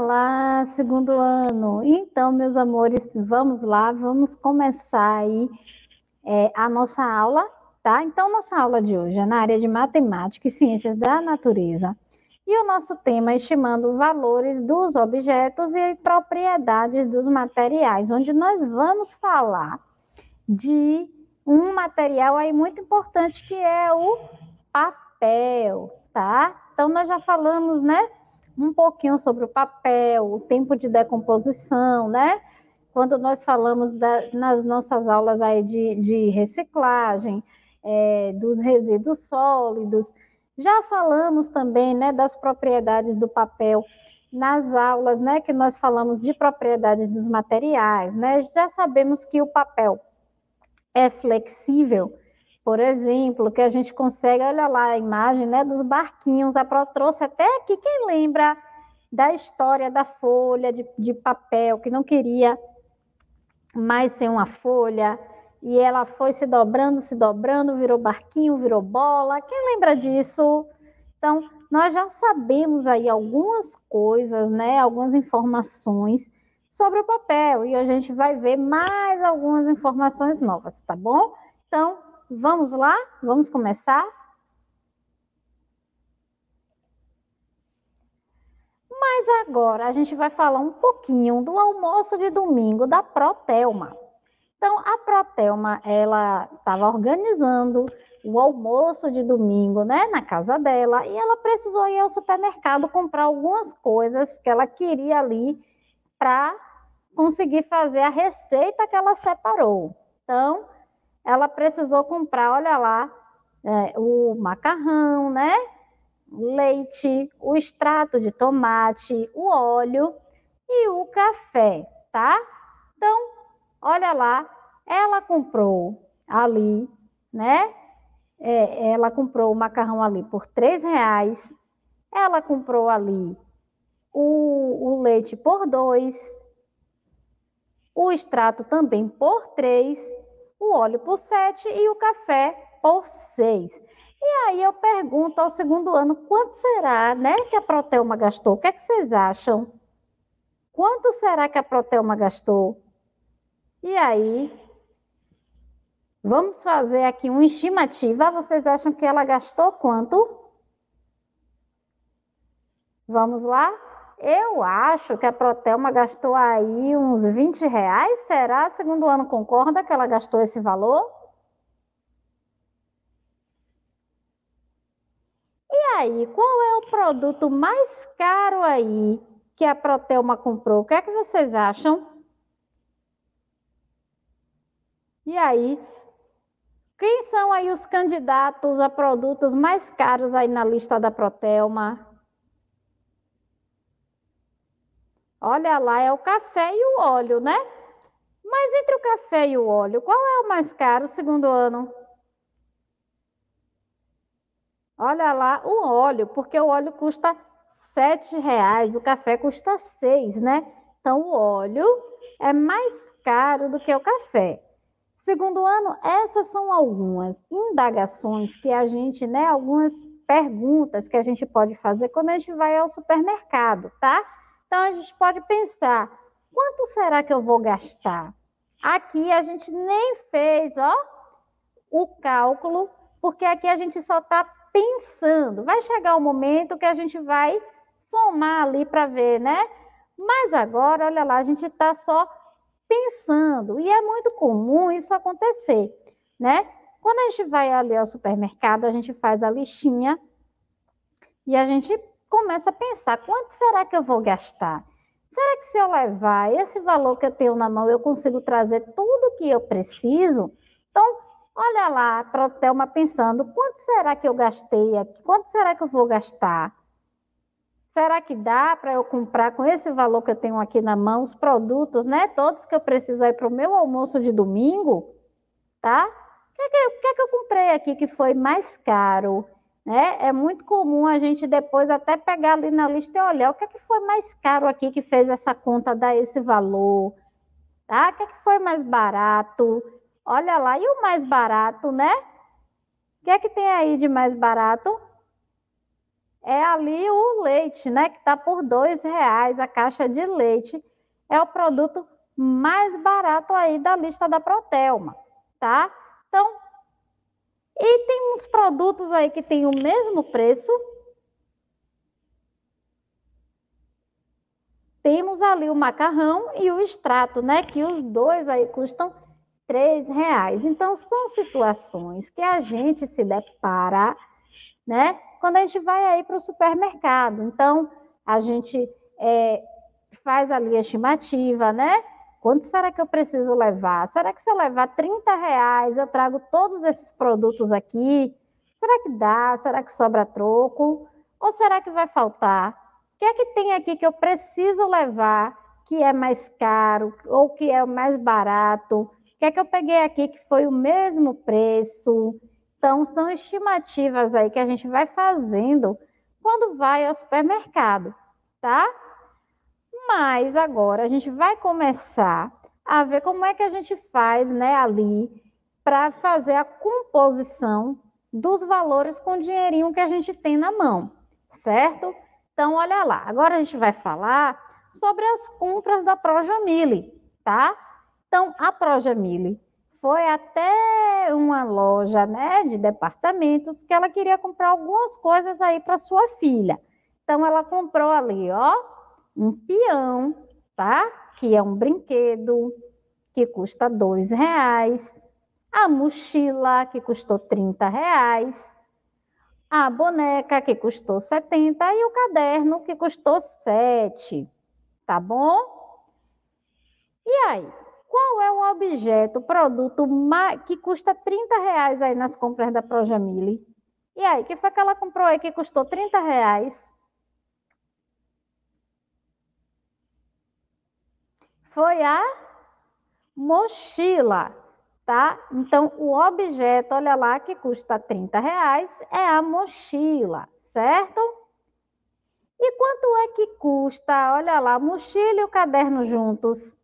Olá, segundo ano. Então, meus amores, vamos lá, vamos começar aí é, a nossa aula, tá? Então, nossa aula de hoje é na área de matemática e ciências da natureza. E o nosso tema é estimando valores dos objetos e propriedades dos materiais, onde nós vamos falar de um material aí muito importante que é o papel, tá? Então, nós já falamos, né? um pouquinho sobre o papel, o tempo de decomposição, né? Quando nós falamos da, nas nossas aulas aí de, de reciclagem, é, dos resíduos sólidos, já falamos também né, das propriedades do papel nas aulas né, que nós falamos de propriedades dos materiais, né? Já sabemos que o papel é flexível por exemplo, que a gente consegue, olha lá a imagem né, dos barquinhos, a Pro trouxe até aqui quem lembra da história da folha de, de papel, que não queria mais ser uma folha, e ela foi se dobrando, se dobrando, virou barquinho, virou bola. Quem lembra disso? Então, nós já sabemos aí algumas coisas, né? Algumas informações sobre o papel e a gente vai ver mais algumas informações novas, tá bom? Então, Vamos lá? Vamos começar? Mas agora a gente vai falar um pouquinho do almoço de domingo da Protelma. Então, a Protelma, ela estava organizando o almoço de domingo, né, na casa dela, e ela precisou ir ao supermercado comprar algumas coisas que ela queria ali para conseguir fazer a receita que ela separou. Então, ela precisou comprar, olha lá, é, o macarrão, né? Leite, o extrato de tomate, o óleo e o café, tá? Então, olha lá, ela comprou ali, né? É, ela comprou o macarrão ali por três reais, ela comprou ali o, o leite por dois, o extrato também por três o óleo por 7 e o café por 6. E aí eu pergunto ao segundo ano, quanto será né, que a proteuma gastou? O que, é que vocês acham? Quanto será que a proteuma gastou? E aí, vamos fazer aqui uma estimativa. Vocês acham que ela gastou quanto? Vamos lá? Eu acho que a Protelma gastou aí uns 20 reais, será? Segundo ano concorda que ela gastou esse valor? E aí, qual é o produto mais caro aí que a Protelma comprou? O que é que vocês acham? E aí, quem são aí os candidatos a produtos mais caros aí na lista da Protelma? Olha lá, é o café e o óleo, né? Mas entre o café e o óleo, qual é o mais caro segundo ano? Olha lá, o óleo, porque o óleo custa R$ reais, o café custa seis, né? Então o óleo é mais caro do que o café. Segundo ano, essas são algumas indagações que a gente, né, algumas perguntas que a gente pode fazer quando a gente vai ao supermercado, tá? Então a gente pode pensar, quanto será que eu vou gastar? Aqui a gente nem fez, ó, o cálculo, porque aqui a gente só está pensando. Vai chegar o um momento que a gente vai somar ali para ver, né? Mas agora, olha lá, a gente está só pensando. E é muito comum isso acontecer, né? Quando a gente vai ali ao supermercado, a gente faz a listinha e a gente começa a pensar: quanto será que eu vou gastar? Será que se eu levar esse valor que eu tenho na mão, eu consigo trazer tudo que eu preciso? Então, olha lá, a Protelma pensando: quanto será que eu gastei aqui? Quanto será que eu vou gastar? Será que dá para eu comprar com esse valor que eu tenho aqui na mão os produtos, né? Todos que eu preciso aí para o meu almoço de domingo, tá? O que, é que, que, é que eu comprei aqui que foi mais caro? Né? É muito comum a gente depois até pegar ali na lista e olhar o que, é que foi mais caro aqui que fez essa conta dar esse valor, tá? O que, é que foi mais barato? Olha lá, e o mais barato, né? O que é que tem aí de mais barato? É ali o leite, né? Que está por dois reais a caixa de leite. É o produto mais barato aí da lista da Protelma, tá? Então, e tem uns produtos aí que tem o mesmo preço. Temos ali o macarrão e o extrato, né? Que os dois aí custam três reais. Então são situações que a gente se depara, né? Quando a gente vai aí para o supermercado. Então a gente é, faz ali a estimativa, né? Quanto será que eu preciso levar? Será que se eu levar 30 reais, eu trago todos esses produtos aqui? Será que dá? Será que sobra troco? Ou será que vai faltar? O que é que tem aqui que eu preciso levar que é mais caro ou que é mais barato? O que é que eu peguei aqui que foi o mesmo preço? Então, são estimativas aí que a gente vai fazendo quando vai ao supermercado, tá? Mas agora a gente vai começar a ver como é que a gente faz, né, ali para fazer a composição dos valores com o dinheirinho que a gente tem na mão, certo? Então olha lá. Agora a gente vai falar sobre as compras da Projamile, tá? Então a Projamile foi até uma loja, né, de departamentos que ela queria comprar algumas coisas aí para sua filha. Então ela comprou ali, ó, um peão, tá? Que é um brinquedo que custa dois reais, a mochila que custou 30 reais, a boneca que custou 70 e o caderno que custou 7, tá bom? E aí, qual é o objeto, produto que custa 30 reais aí nas compras da Projamile? E aí, O que foi que ela comprou aí que custou 30 reais? foi a mochila, tá? Então, o objeto, olha lá, que custa 30 reais, é a mochila, certo? E quanto é que custa, olha lá, a mochila e o caderno juntos?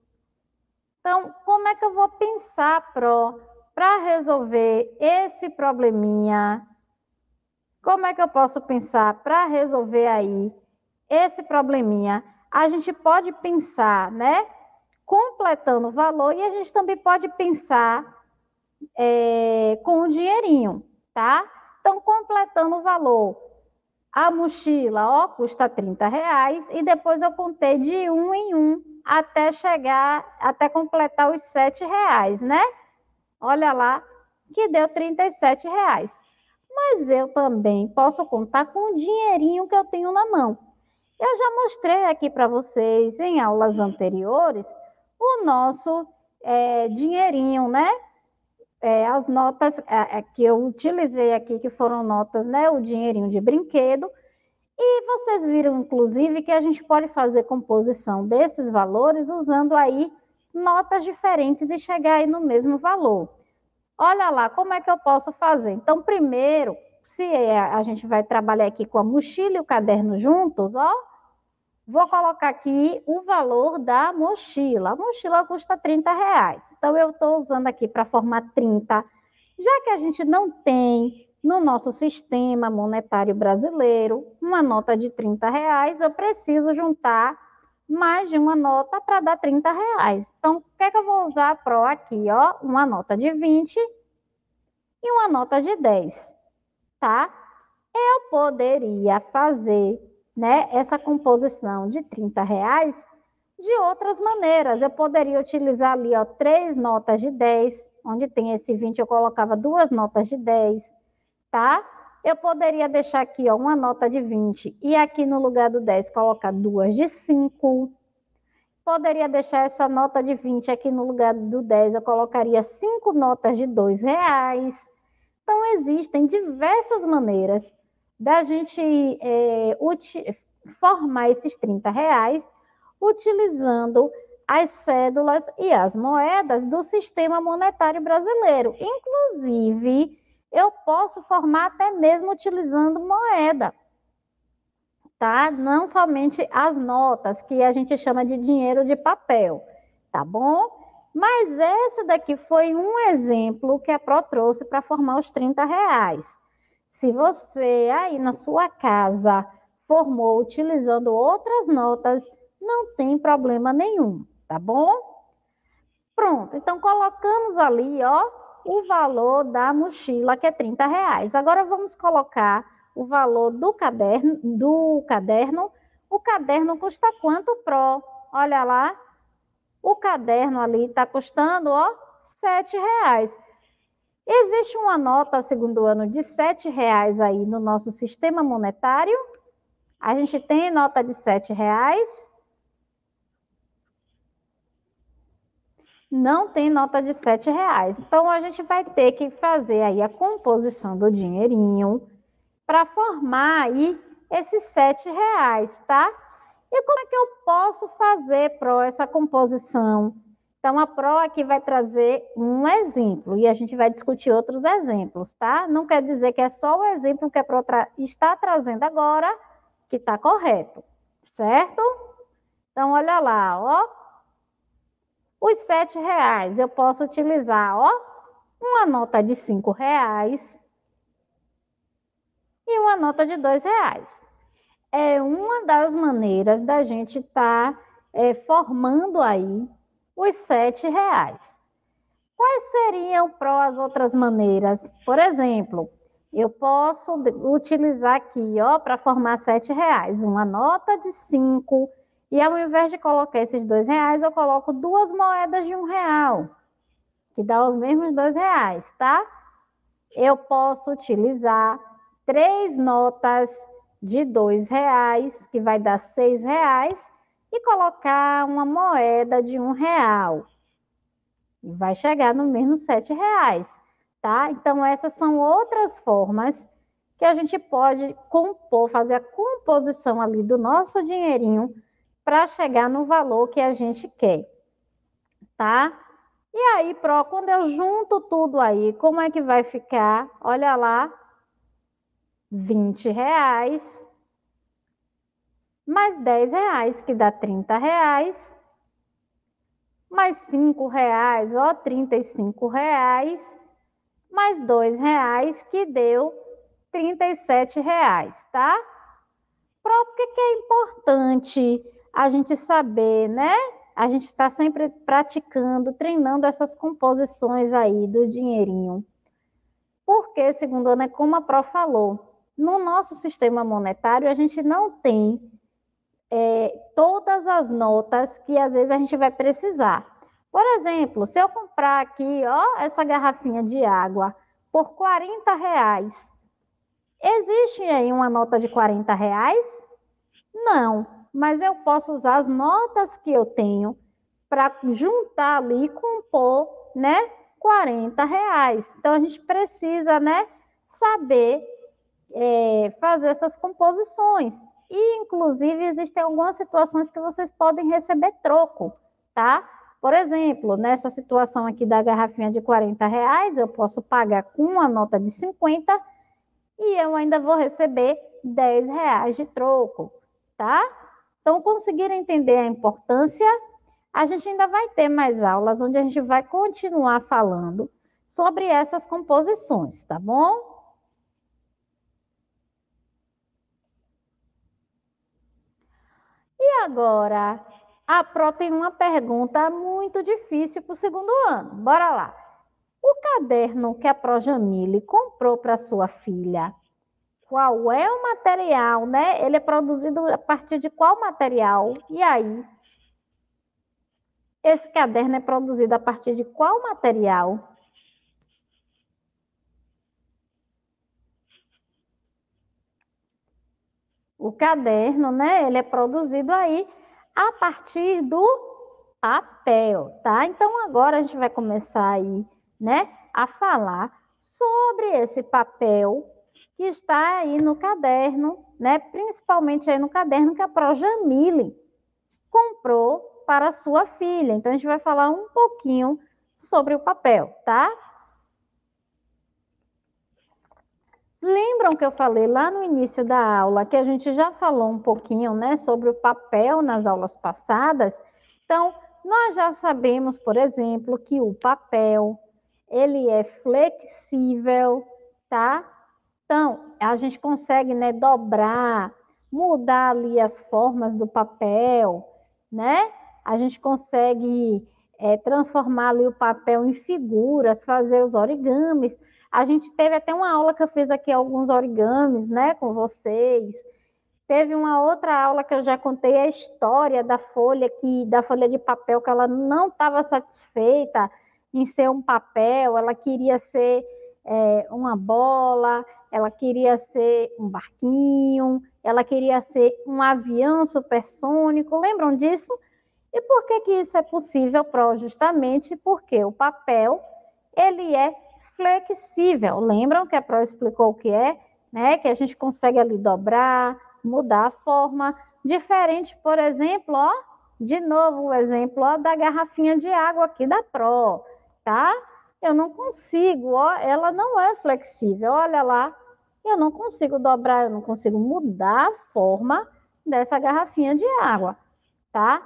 Então, como é que eu vou pensar, Pro, para resolver esse probleminha? Como é que eu posso pensar para resolver aí esse probleminha? A gente pode pensar, né? completando o valor e a gente também pode pensar é, com o dinheirinho, tá? Então, completando o valor, a mochila, ó, custa 30 reais e depois eu contei de um em um até chegar, até completar os 7 reais, né? Olha lá, que deu 37 reais. Mas eu também posso contar com o dinheirinho que eu tenho na mão. Eu já mostrei aqui para vocês em aulas anteriores o nosso é, dinheirinho, né? É, as notas é, é, que eu utilizei aqui, que foram notas, né? O dinheirinho de brinquedo. E vocês viram, inclusive, que a gente pode fazer composição desses valores usando aí notas diferentes e chegar aí no mesmo valor. Olha lá, como é que eu posso fazer? Então, primeiro, se é, a gente vai trabalhar aqui com a mochila e o caderno juntos, ó, Vou colocar aqui o valor da mochila. A mochila custa 30 reais. Então, eu estou usando aqui para formar 30. Já que a gente não tem no nosso sistema monetário brasileiro uma nota de 30 reais, eu preciso juntar mais de uma nota para dar 30 reais. Então, o que, é que eu vou usar pro aqui? Ó, uma nota de 20 e uma nota de 10, tá? Eu poderia fazer né, essa composição de 30 reais de outras maneiras. Eu poderia utilizar ali ó, três notas de 10, onde tem esse 20, eu colocava duas notas de 10, tá? Eu poderia deixar aqui ó, uma nota de 20 e aqui no lugar do 10 colocar duas de 5. Poderia deixar essa nota de 20 aqui no lugar do 10, eu colocaria cinco notas de 2 reais. Então, existem diversas maneiras da gente é, formar esses 30 reais utilizando as cédulas e as moedas do sistema monetário brasileiro. Inclusive, eu posso formar até mesmo utilizando moeda, tá? Não somente as notas, que a gente chama de dinheiro de papel, tá bom? Mas esse daqui foi um exemplo que a Pro trouxe para formar os 30 reais. Se você aí na sua casa formou utilizando outras notas, não tem problema nenhum, tá bom? Pronto, então colocamos ali, ó, o valor da mochila, que é 30 reais. Agora vamos colocar o valor do caderno, do caderno. O caderno custa quanto, Pro? Olha lá, o caderno ali está custando, ó, R$ reais. Existe uma nota segundo ano de sete reais aí no nosso sistema monetário. A gente tem nota de sete reais? Não tem nota de sete reais. Então, a gente vai ter que fazer aí a composição do dinheirinho para formar aí esses sete reais, tá? E como é que eu posso fazer, Pro, essa composição? Então, a PRO aqui é vai trazer um exemplo e a gente vai discutir outros exemplos, tá? Não quer dizer que é só o exemplo que a PRO tra está trazendo agora que está correto, certo? Então, olha lá, ó. Os sete reais, eu posso utilizar, ó, uma nota de cinco reais e uma nota de dois reais. É uma das maneiras da gente estar tá, é, formando aí os sete reais. Quais seriam pró as outras maneiras? Por exemplo, eu posso utilizar aqui, ó, para formar sete reais, uma nota de cinco, e ao invés de colocar esses dois reais, eu coloco duas moedas de um real, que dá os mesmos dois reais, tá? Eu posso utilizar três notas de dois reais, que vai dar seis reais, e colocar uma moeda de um real. E vai chegar no mesmo sete reais, tá? Então, essas são outras formas que a gente pode compor, fazer a composição ali do nosso dinheirinho para chegar no valor que a gente quer, tá? E aí, pro, quando eu junto tudo aí, como é que vai ficar? Olha lá, 20 reais mais 10 reais, que dá 30 reais, mais 5 reais, ó, 35 reais, mais 2 reais, que deu 37 reais, tá? Por que, que é importante a gente saber, né? A gente está sempre praticando, treinando essas composições aí do dinheirinho. Porque, segundo a Ana, como a Pro falou, no nosso sistema monetário a gente não tem é, todas as notas que às vezes a gente vai precisar. Por exemplo, se eu comprar aqui ó, essa garrafinha de água por 40 reais, existe aí uma nota de 40 reais? Não, mas eu posso usar as notas que eu tenho para juntar ali e compor, né? 40 reais. Então a gente precisa, né? Saber é, fazer essas composições. E, inclusive, existem algumas situações que vocês podem receber troco, tá? Por exemplo, nessa situação aqui da garrafinha de 40 reais, eu posso pagar com uma nota de 50 e eu ainda vou receber 10 reais de troco, tá? Então, conseguir entender a importância, a gente ainda vai ter mais aulas onde a gente vai continuar falando sobre essas composições, tá bom? agora, a Pro tem uma pergunta muito difícil para o segundo ano. Bora lá. O caderno que a Pro Jamile comprou para sua filha, qual é o material, né? Ele é produzido a partir de qual material? E aí? Esse caderno é produzido a partir de qual material? o caderno, né? Ele é produzido aí a partir do papel, tá? Então agora a gente vai começar aí, né, a falar sobre esse papel que está aí no caderno, né? Principalmente aí no caderno que a Projamile comprou para sua filha. Então a gente vai falar um pouquinho sobre o papel, tá? Lembram que eu falei lá no início da aula que a gente já falou um pouquinho, né, sobre o papel nas aulas passadas? Então, nós já sabemos, por exemplo, que o papel ele é flexível, tá? Então, a gente consegue, né, dobrar, mudar ali as formas do papel, né? A gente consegue é, transformar ali o papel em figuras, fazer os origamis. A gente teve até uma aula que eu fiz aqui alguns origamis, né, com vocês. Teve uma outra aula que eu já contei a história da folha que da folha de papel que ela não estava satisfeita em ser um papel, ela queria ser é, uma bola, ela queria ser um barquinho, ela queria ser um avião supersônico. Lembram disso? E por que que isso é possível, Pro? Justamente porque o papel ele é flexível. Lembram que a Pro explicou o que é? Né? Que a gente consegue ali dobrar, mudar a forma. Diferente, por exemplo, ó, de novo o exemplo ó, da garrafinha de água aqui da Pro, tá? Eu não consigo, ó, ela não é flexível, olha lá. Eu não consigo dobrar, eu não consigo mudar a forma dessa garrafinha de água, tá?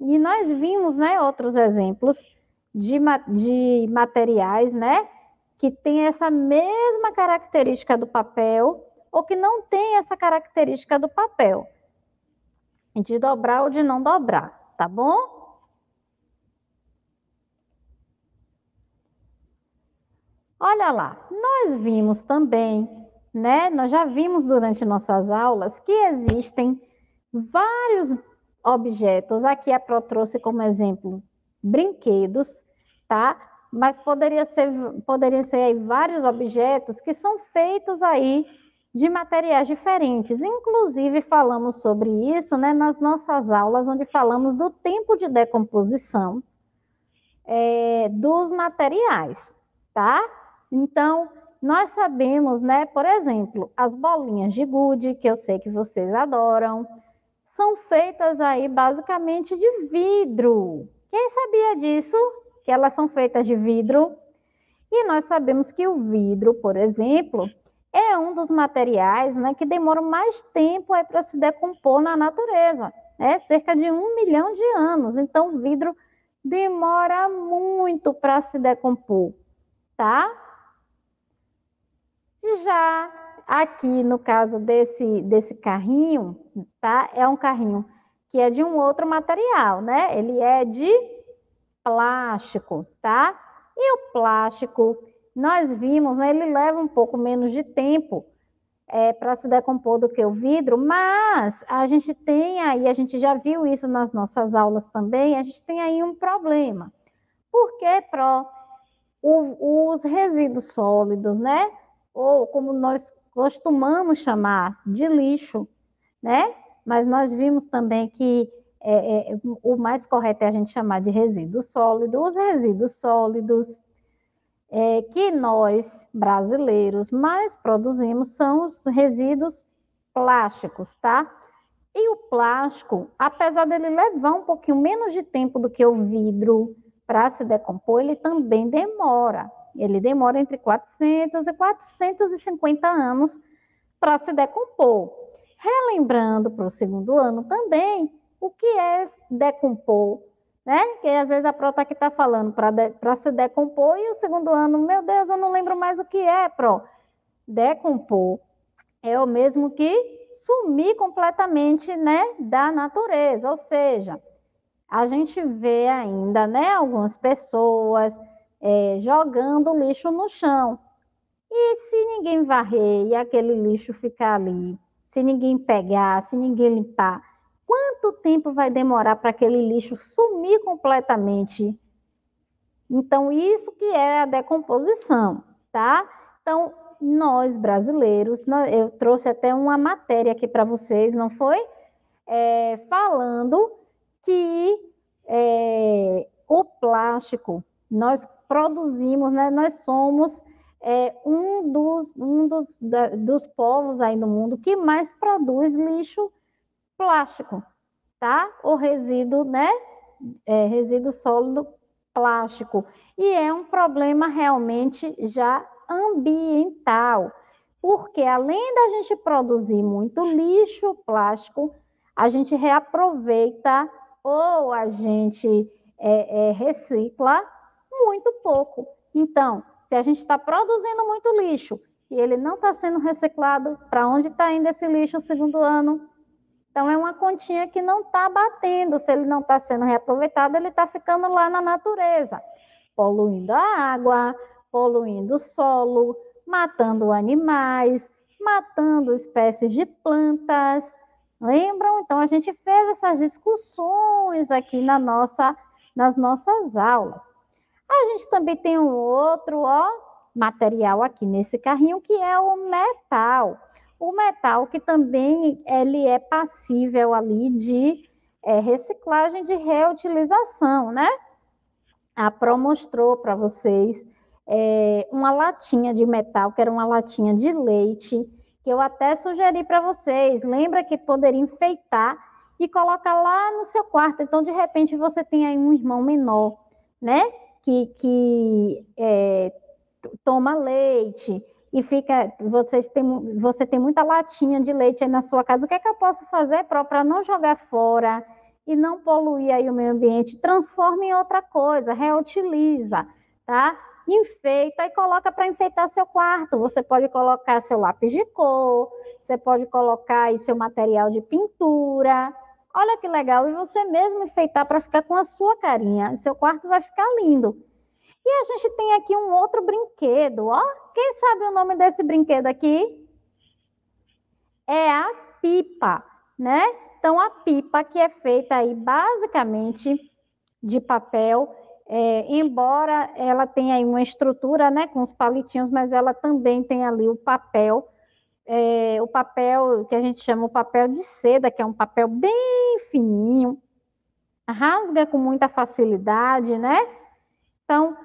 E nós vimos, né, outros exemplos de, de materiais, né, que tem essa mesma característica do papel ou que não tem essa característica do papel, de dobrar ou de não dobrar, tá bom? Olha lá, nós vimos também, né? Nós já vimos durante nossas aulas que existem vários objetos. Aqui a Pro trouxe como exemplo brinquedos, tá? mas poderia ser, poderiam ser aí vários objetos que são feitos aí de materiais diferentes. Inclusive, falamos sobre isso né, nas nossas aulas, onde falamos do tempo de decomposição é, dos materiais, tá? Então, nós sabemos, né, por exemplo, as bolinhas de gude, que eu sei que vocês adoram, são feitas aí basicamente de vidro. Quem sabia disso? que elas são feitas de vidro. E nós sabemos que o vidro, por exemplo, é um dos materiais né, que demora mais tempo para se decompor na natureza, né, cerca de um milhão de anos. Então, o vidro demora muito para se decompor, tá? Já aqui no caso desse, desse carrinho, tá? É um carrinho que é de um outro material, né? Ele é de plástico, tá? E o plástico, nós vimos, né, ele leva um pouco menos de tempo é, para se decompor do que o vidro, mas a gente tem aí, a gente já viu isso nas nossas aulas também, a gente tem aí um problema. Porque, Pro, o, os resíduos sólidos, né? Ou como nós costumamos chamar de lixo, né? Mas nós vimos também que é, é, o mais correto é a gente chamar de resíduo sólido, os resíduos sólidos é, que nós, brasileiros, mais produzimos são os resíduos plásticos, tá? E o plástico, apesar dele levar um pouquinho menos de tempo do que o vidro para se decompor, ele também demora. Ele demora entre 400 e 450 anos para se decompor. Relembrando para o segundo ano também o que é decompor, né? Que às vezes a prota tá que aqui tá falando para de, se decompor e o segundo ano, meu Deus, eu não lembro mais o que é, Pro. Decompor é o mesmo que sumir completamente, né, da natureza, ou seja, a gente vê ainda, né, algumas pessoas é, jogando lixo no chão. E se ninguém varrer e aquele lixo ficar ali, se ninguém pegar, se ninguém limpar, Quanto tempo vai demorar para aquele lixo sumir completamente? Então, isso que é a decomposição, tá? Então, nós brasileiros, eu trouxe até uma matéria aqui para vocês, não foi? É, falando que é, o plástico, nós produzimos, né? nós somos é, um, dos, um dos, da, dos povos aí no mundo que mais produz lixo plástico, tá? O resíduo, né? É, resíduo sólido plástico. E é um problema realmente já ambiental, porque além da gente produzir muito lixo plástico, a gente reaproveita ou a gente é, é, recicla muito pouco. Então, se a gente está produzindo muito lixo e ele não está sendo reciclado, para onde está indo esse lixo segundo ano? Então, é uma continha que não está batendo. Se ele não está sendo reaproveitado, ele está ficando lá na natureza, poluindo a água, poluindo o solo, matando animais, matando espécies de plantas. Lembram? Então, a gente fez essas discussões aqui na nossa, nas nossas aulas. A gente também tem um outro ó, material aqui nesse carrinho, que é o metal o metal que também ele é passível ali de é, reciclagem, de reutilização, né? A Pro mostrou para vocês é, uma latinha de metal, que era uma latinha de leite, que eu até sugeri para vocês. Lembra que poderia enfeitar e colocar lá no seu quarto. Então, de repente, você tem aí um irmão menor, né? Que, que é, toma leite, e fica, vocês tem, você tem muita latinha de leite aí na sua casa, o que é que eu posso fazer para não jogar fora e não poluir aí o meio ambiente? Transforma em outra coisa, reutiliza, tá? Enfeita e coloca para enfeitar seu quarto. Você pode colocar seu lápis de cor, você pode colocar aí seu material de pintura. Olha que legal, e você mesmo enfeitar para ficar com a sua carinha. Seu quarto vai ficar lindo. E a gente tem aqui um outro brinquedo, ó. Quem sabe o nome desse brinquedo aqui? É a pipa, né? Então, a pipa que é feita aí basicamente de papel, é, embora ela tenha aí uma estrutura, né, com os palitinhos, mas ela também tem ali o papel, é, o papel que a gente chama o papel de seda, que é um papel bem fininho, rasga com muita facilidade, né? Então,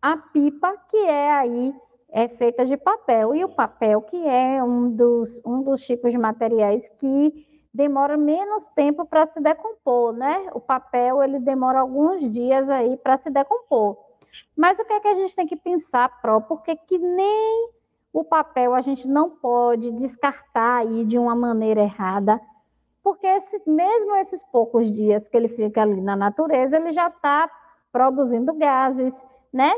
a pipa, que é aí é feita de papel, e o papel, que é um dos, um dos tipos de materiais que demora menos tempo para se decompor, né? O papel ele demora alguns dias aí para se decompor. Mas o que é que a gente tem que pensar, Pro? Porque que nem o papel a gente não pode descartar aí de uma maneira errada, porque esse, mesmo esses poucos dias que ele fica ali na natureza, ele já está produzindo gases, né,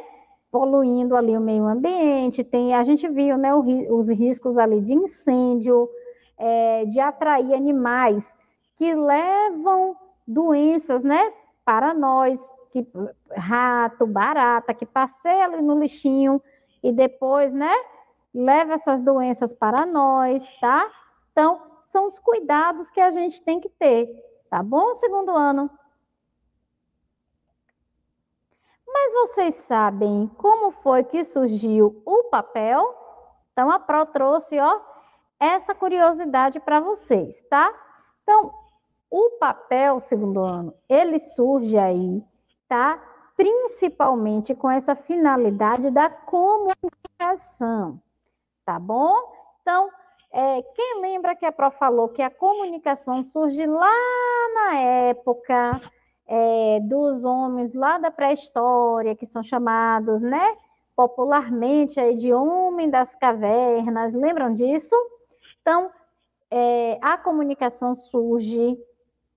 poluindo ali o meio ambiente, tem, a gente viu, né, os riscos ali de incêndio, é, de atrair animais que levam doenças, né, para nós, que rato, barata, que passeia ali no lixinho e depois, né, leva essas doenças para nós, tá? Então, são os cuidados que a gente tem que ter, tá bom, segundo ano? Mas vocês sabem como foi que surgiu o papel? Então a Pro trouxe, ó, essa curiosidade para vocês, tá? Então, o papel, segundo ano, ele surge aí, tá? Principalmente com essa finalidade da comunicação, tá bom? Então, é, quem lembra que a Pro falou que a comunicação surge lá na época é, dos homens lá da pré-história, que são chamados, né, popularmente aí de homem das cavernas, lembram disso? Então, é, a comunicação surge,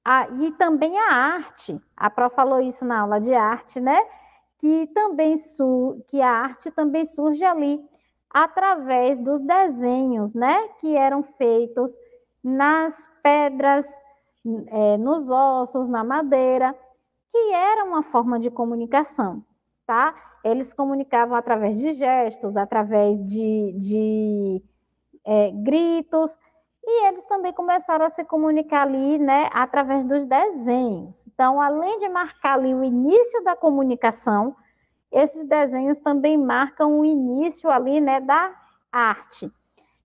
a, e também a arte, a Pró falou isso na aula de arte, né, que, também su, que a arte também surge ali, através dos desenhos, né, que eram feitos nas pedras, é, nos ossos, na madeira, que era uma forma de comunicação, tá? Eles comunicavam através de gestos, através de, de é, gritos, e eles também começaram a se comunicar ali, né, através dos desenhos. Então, além de marcar ali o início da comunicação, esses desenhos também marcam o início ali, né, da arte.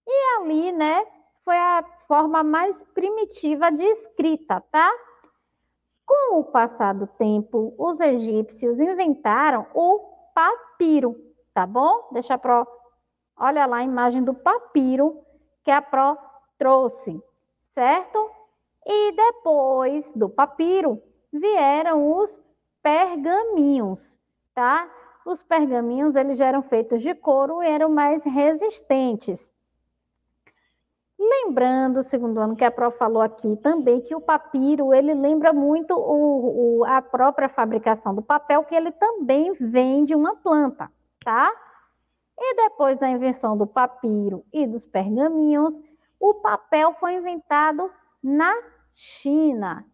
E ali, né, foi a forma mais primitiva de escrita, tá? Com o passar do tempo, os egípcios inventaram o papiro, tá bom? Deixa a Pro. Olha lá a imagem do papiro que a Pro trouxe, certo? E depois do papiro vieram os pergaminhos, tá? Os pergaminhos eles eram feitos de couro e eram mais resistentes. Lembrando, segundo ano que a prof falou aqui também, que o papiro ele lembra muito o, o, a própria fabricação do papel, que ele também vem de uma planta, tá? E depois da invenção do papiro e dos pergaminhos, o papel foi inventado na China.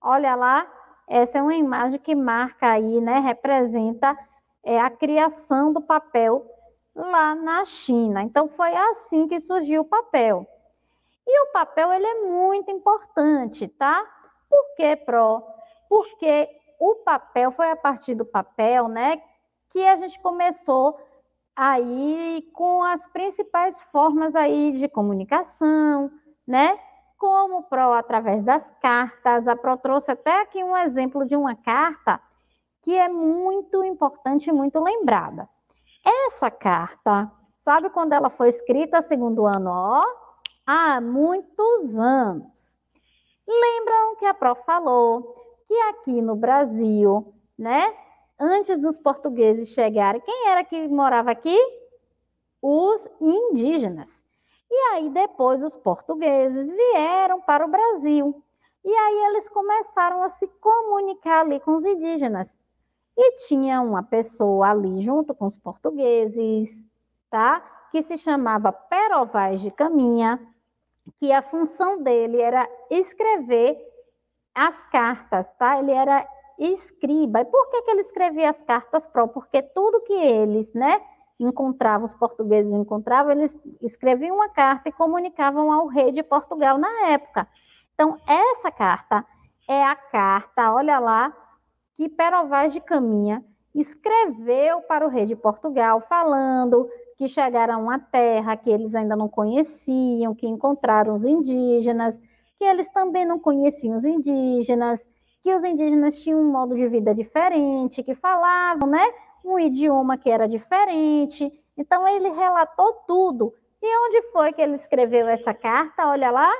Olha lá, essa é uma imagem que marca aí, né? Representa é, a criação do papel lá na China. Então foi assim que surgiu o papel. E o papel ele é muito importante, tá? Por que pró? Porque o papel foi a partir do papel, né, que a gente começou aí com as principais formas aí de comunicação, né? Como pró PRO através das cartas. A PRO trouxe até aqui um exemplo de uma carta que é muito importante e muito lembrada. Essa carta, sabe quando ela foi escrita, segundo ano, ó? há muitos anos. Lembram que a Prof falou que aqui no Brasil, né, antes dos portugueses chegarem, quem era que morava aqui? Os indígenas. E aí depois os portugueses vieram para o Brasil. E aí eles começaram a se comunicar ali com os indígenas. E tinha uma pessoa ali junto com os portugueses, tá? Que se chamava Perovais de Caminha, que a função dele era escrever as cartas, tá? Ele era escriba. E por que, que ele escrevia as cartas pró? Porque tudo que eles, né, encontravam, os portugueses encontravam, eles escreviam uma carta e comunicavam ao rei de Portugal na época. Então, essa carta é a carta, olha lá, que Perovaz de Caminha escreveu para o rei de Portugal, falando que chegaram à terra que eles ainda não conheciam, que encontraram os indígenas, que eles também não conheciam os indígenas, que os indígenas tinham um modo de vida diferente, que falavam, né, um idioma que era diferente. Então ele relatou tudo. E onde foi que ele escreveu essa carta? Olha lá,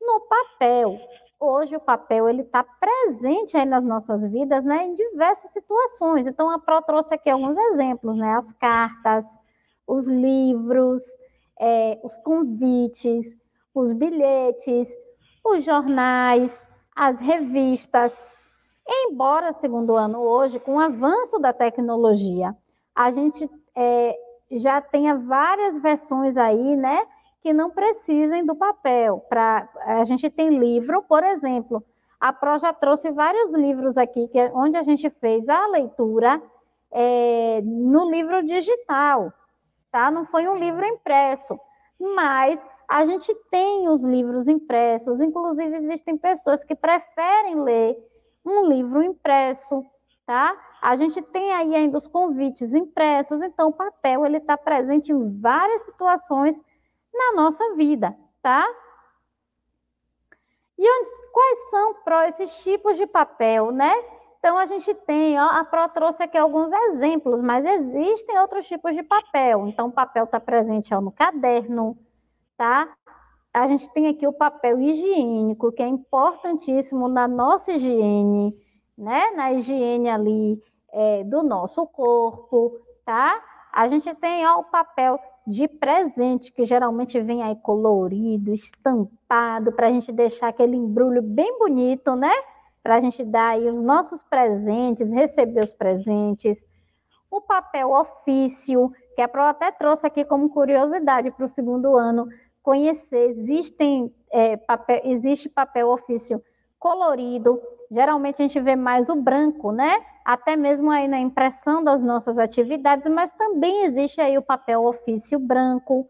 no papel. Hoje o papel ele está presente aí nas nossas vidas, né, em diversas situações. Então a Pro trouxe aqui alguns exemplos, né, as cartas, os livros, é, os convites, os bilhetes, os jornais, as revistas. Embora, segundo ano hoje, com o avanço da tecnologia, a gente é, já tenha várias versões aí, né? Que não precisem do papel. Para a gente tem livro, por exemplo, a Pro já trouxe vários livros aqui, que é onde a gente fez a leitura é, no livro digital tá? Não foi um livro impresso, mas a gente tem os livros impressos, inclusive existem pessoas que preferem ler um livro impresso, tá? A gente tem aí ainda os convites impressos, então o papel ele está presente em várias situações na nossa vida, tá? E onde, quais são pró, esses tipos de papel, né? Então, a gente tem, ó, a Pro trouxe aqui alguns exemplos, mas existem outros tipos de papel. Então, o papel está presente ó, no caderno, tá? A gente tem aqui o papel higiênico, que é importantíssimo na nossa higiene, né? Na higiene ali é, do nosso corpo, tá? A gente tem ó, o papel de presente, que geralmente vem aí colorido, estampado, para a gente deixar aquele embrulho bem bonito, né? para a gente dar aí os nossos presentes, receber os presentes, o papel ofício, que a Pro até trouxe aqui como curiosidade para o segundo ano, conhecer, existem, é, papel, existe papel ofício colorido, geralmente a gente vê mais o branco, né? Até mesmo aí na impressão das nossas atividades, mas também existe aí o papel ofício branco,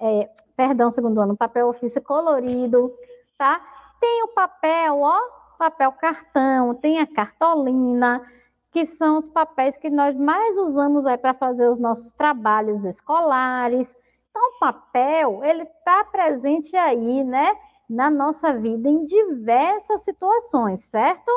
é, perdão, segundo ano, papel ofício colorido, tá? Tem o papel, ó, papel cartão, tem a cartolina, que são os papéis que nós mais usamos aí para fazer os nossos trabalhos escolares. Então, o papel, ele está presente aí, né, na nossa vida em diversas situações, certo?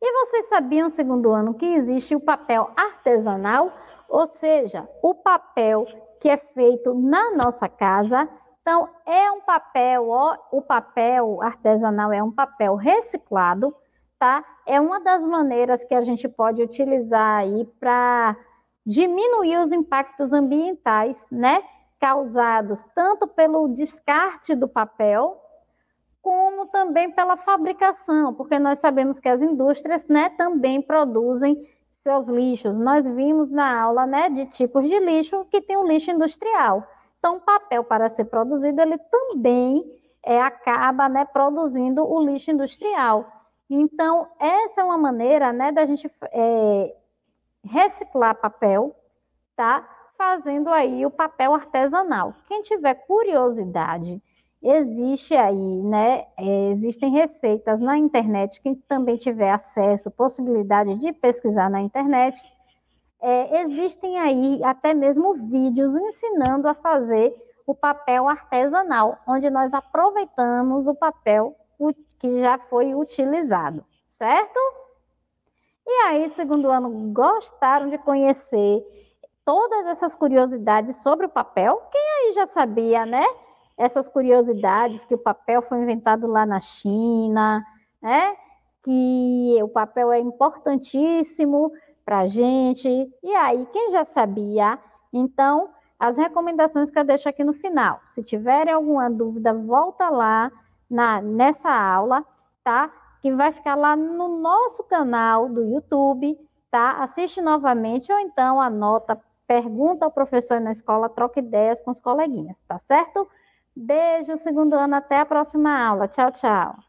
E vocês sabiam, segundo ano, que existe o papel artesanal, ou seja, o papel que é feito na nossa casa então, é um papel, ó, o papel artesanal é um papel reciclado, tá? É uma das maneiras que a gente pode utilizar aí para diminuir os impactos ambientais, né? Causados tanto pelo descarte do papel, como também pela fabricação, porque nós sabemos que as indústrias, né, também produzem seus lixos. Nós vimos na aula, né, de tipos de lixo que tem o lixo industrial então, papel, para ser produzido, ele também é, acaba né, produzindo o lixo industrial. Então, essa é uma maneira né, da gente é, reciclar papel, tá? Fazendo aí o papel artesanal. Quem tiver curiosidade, existe aí, né? É, existem receitas na internet, quem também tiver acesso, possibilidade de pesquisar na internet, é, existem aí até mesmo vídeos ensinando a fazer o papel artesanal, onde nós aproveitamos o papel que já foi utilizado, certo? E aí, segundo ano, gostaram de conhecer todas essas curiosidades sobre o papel? Quem aí já sabia, né? Essas curiosidades que o papel foi inventado lá na China, né? Que o papel é importantíssimo para a gente. E aí, quem já sabia, então, as recomendações que eu deixo aqui no final. Se tiverem alguma dúvida, volta lá na, nessa aula, tá? Que vai ficar lá no nosso canal do YouTube, tá? Assiste novamente ou então anota, pergunta ao professor na escola, troca ideias com os coleguinhas, tá certo? Beijo, segundo ano, até a próxima aula. Tchau, tchau.